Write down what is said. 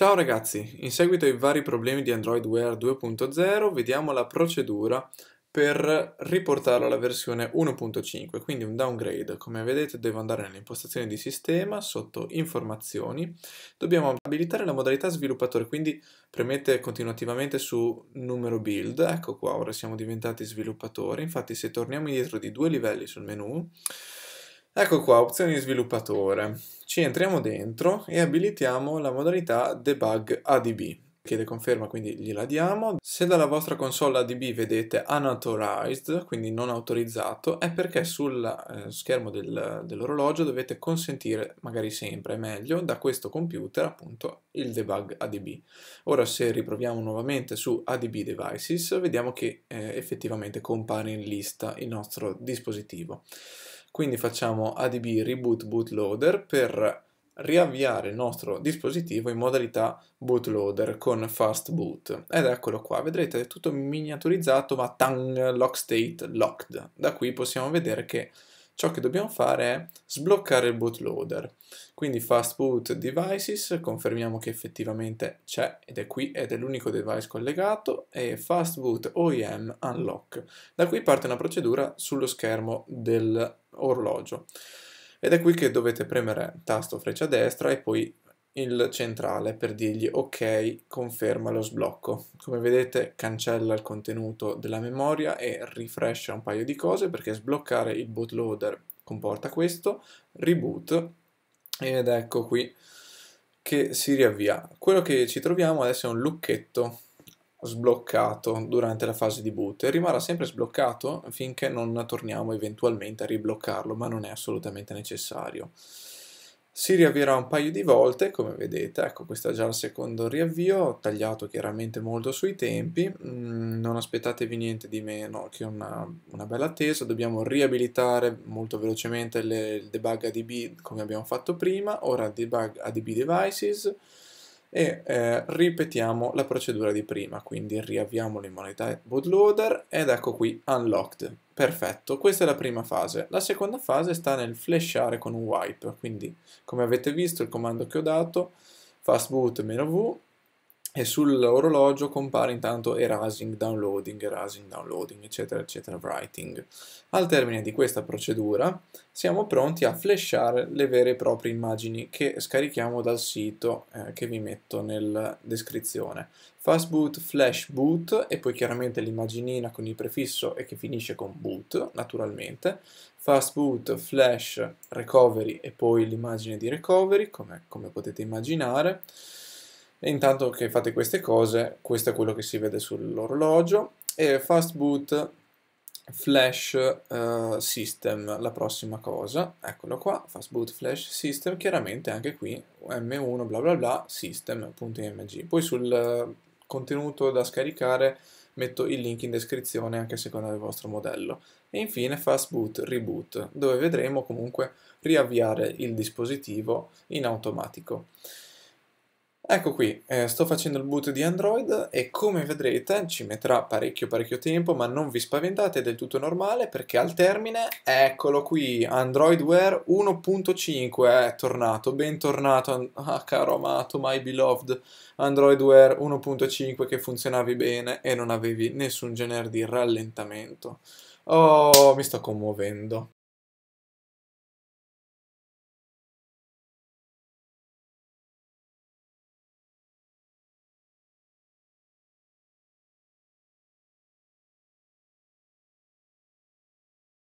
Ciao ragazzi, in seguito ai vari problemi di Android Wear 2.0 vediamo la procedura per riportarlo alla versione 1.5, quindi un downgrade. Come vedete devo andare nelle impostazioni di sistema, sotto informazioni, dobbiamo abilitare la modalità sviluppatore, quindi premete continuativamente su numero build, ecco qua, ora siamo diventati sviluppatori, infatti se torniamo indietro di due livelli sul menu, Ecco qua, opzioni sviluppatore. Ci entriamo dentro e abilitiamo la modalità debug ADB. Chiede conferma, quindi gliela diamo. Se dalla vostra console ADB vedete unauthorized, quindi non autorizzato, è perché sul eh, schermo del, dell'orologio dovete consentire, magari sempre è meglio, da questo computer appunto il debug ADB. Ora se riproviamo nuovamente su ADB devices, vediamo che eh, effettivamente compare in lista il nostro dispositivo. Quindi facciamo adb reboot bootloader per riavviare il nostro dispositivo in modalità bootloader con fast boot ed eccolo qua vedrete è tutto miniaturizzato ma tang lock state locked da qui possiamo vedere che ciò che dobbiamo fare è sbloccare il bootloader quindi fast boot devices confermiamo che effettivamente c'è ed è qui ed è l'unico device collegato e fast boot OEM unlock da qui parte una procedura sullo schermo del orologio. Ed è qui che dovete premere tasto freccia destra e poi il centrale per dirgli ok, conferma lo sblocco. Come vedete cancella il contenuto della memoria e rifresca un paio di cose perché sbloccare il bootloader comporta questo, reboot ed ecco qui che si riavvia. Quello che ci troviamo adesso è un lucchetto sbloccato durante la fase di boot e rimarrà sempre sbloccato finché non torniamo eventualmente a ribloccarlo, ma non è assolutamente necessario. Si riavvierà un paio di volte, come vedete, ecco questo è già il secondo riavvio, ho tagliato chiaramente molto sui tempi, mm, non aspettatevi niente di meno che una, una bella attesa, dobbiamo riabilitare molto velocemente le, il debug ADB come abbiamo fatto prima, ora debug ADB devices, e eh, ripetiamo la procedura di prima, quindi riavviamo l'immunità bootloader ed ecco qui unlocked. Perfetto, questa è la prima fase. La seconda fase sta nel flashare con un wipe, quindi come avete visto il comando che ho dato, fastboot-v e sull'orologio compare intanto erasing, downloading, erasing, downloading, eccetera, eccetera, writing. Al termine di questa procedura siamo pronti a flashare le vere e proprie immagini che scarichiamo dal sito eh, che vi metto nella descrizione. Fastboot, flash, boot e poi chiaramente l'immaginina con il prefisso e che finisce con boot, naturalmente. Fastboot, flash, recovery e poi l'immagine di recovery, come, come potete immaginare. E intanto che fate queste cose, questo è quello che si vede sull'orologio. E fast boot flash uh, system, la prossima cosa, eccolo qua, fast boot flash system, chiaramente anche qui m1 bla bla bla system.img. Poi sul contenuto da scaricare metto il link in descrizione anche secondo il vostro modello. E infine fast boot reboot, dove vedremo comunque riavviare il dispositivo in automatico. Ecco qui, eh, sto facendo il boot di Android e come vedrete ci metterà parecchio parecchio tempo, ma non vi spaventate, è del tutto normale perché al termine, eccolo qui, Android Wear 1.5 è tornato, bentornato, ah caro amato, my beloved, Android Wear 1.5 che funzionavi bene e non avevi nessun genere di rallentamento. Oh, mi sto commuovendo.